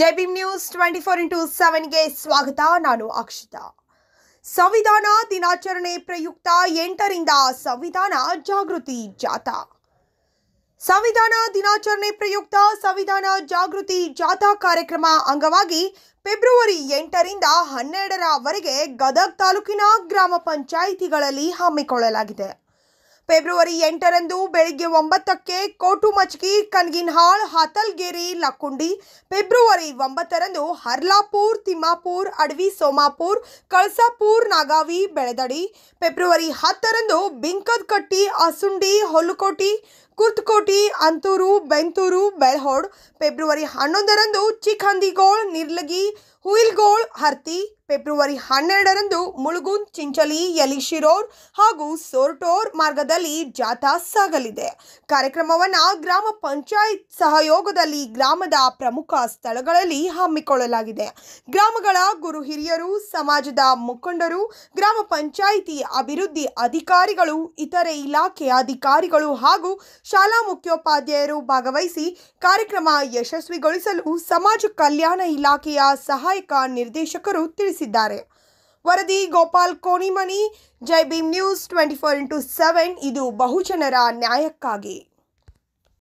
ಜೆಬಿಮ್ news twenty four into ಸೆವೆನ್ಗೆ ಸ್ವಾಗತ ನಾನು ಅಕ್ಷಿತಾ ಸಂವಿಧಾನ ದಿನಾಚರಣೆ ಪ್ರಯುಕ್ತ ಎಂಟರಿಂದ ಸಂವಿಧಾನ ಜಾಗೃತಿ ಜಾಥಾ ಸಂವಿಧಾನ ದಿನಾಚರಣೆ ಪ್ರಯುಕ್ತ ಸಂವಿಧಾನ ಜಾಗೃತಿ ಜಾಥಾ ಕಾರ್ಯಕ್ರಮ ಅಂಗವಾಗಿ ಫೆಬ್ರವರಿ ಎಂಟರಿಂದ ಹನ್ನೆರಡರವರೆಗೆ ಗದಗ್ ತಾಲೂಕಿನ ಗ್ರಾಮ ಪಂಚಾಯಿತಿಗಳಲ್ಲಿ ಹಮ್ಮಿಕೊಳ್ಳಲಾಗಿದೆ ಫೆಬ್ರವರಿ ಎಂಟರಂದು ಬೆಳಿಗ್ಗೆ ಒಂಬತ್ತಕ್ಕೆ ಕೋಟುಮಚ್ಕಿ ಕನ್ಗಿನ್ಹಾಳ್ ಹತಲ್ಗೇರಿ ಲಕ್ಕುಂಡಿ ಫೆಬ್ರವರಿ ಒಂಬತ್ತರಂದು ಹರ್ಲಾಪುರ್ ತಿಮ್ಮಾಪುರ್ ಅಡವಿ ಸೋಮಾಪುರ್ ಕಳಸಾಪುರ್ ನಾಗಾವಿ ಬೆಳದಡಿ ಫೆಬ್ರವರಿ ಹತ್ತರಂದು ಬಿಂಕದ್ಕಟ್ಟಿ ಅಸುಂಡಿ ಹೊಲುಕೋಟಿ ಕುರ್ತಕೋಟಿ ಅಂತೂರು ಬೆಂತೂರು ಬೆಳ್ಹೋಡ್ ಫೆಬ್ರವರಿ ಹನ್ನೊಂದರಂದು ಚಿಕ್ಕಂದಿಗೋಳ್ ನಿರ್ಲಗಿ ಹುಯಿಲ್ಗೋಳ್ ಹರ್ತಿ ಫೆಬ್ರವರಿ ಹನ್ನೆರಡರಂದು ಮುಳುಗುಂದ್ ಚಿಂಚಲಿ ಯಲಿಶಿರೋರ್ ಹಾಗೂ ಸೋರ್ಟೋರ್ ಮಾರ್ಗದಲ್ಲಿ ಜಾಥಾ ಸಾಗಲಿದೆ ಕಾರ್ಯಕ್ರಮವನ್ನು ಗ್ರಾಮ ಪಂಚಾಯತ್ ಸಹಯೋಗದಲ್ಲಿ ಗ್ರಾಮದ ಪ್ರಮುಖ ಸ್ಥಳಗಳಲ್ಲಿ ಹಮ್ಮಿಕೊಳ್ಳಲಾಗಿದೆ ಗ್ರಾಮಗಳ ಗುರು ಹಿರಿಯರು ಸಮಾಜದ ಮುಖಂಡರು ಗ್ರಾಮ ಪಂಚಾಯಿತಿ ಅಭಿವೃದ್ಧಿ ಅಧಿಕಾರಿಗಳು ಇತರೆ ಇಲಾಖೆ ಅಧಿಕಾರಿಗಳು ಹಾಗೂ ಶಾಲಾ ಮುಖ್ಯೋಪಾಧ್ಯಾಯರು ಭಾಗವಹಿಸಿ ಕಾರ್ಯಕ್ರಮ ಯಶಸ್ವಿಗೊಳಿಸಲು ಸಮಾಜ ಕಲ್ಯಾಣ ಇಲಾಖೆಯ ಸಹಾಯಕ ನಿರ್ದೇಶಕರು ತಿಳಿಸಿದ್ದಾರೆ ವರದಿ Gopal Konimani Jai Bhim news twenty four into seven ಇದು ಬಹುಜನರ ನ್ಯಾಯಕ್ಕಾಗಿ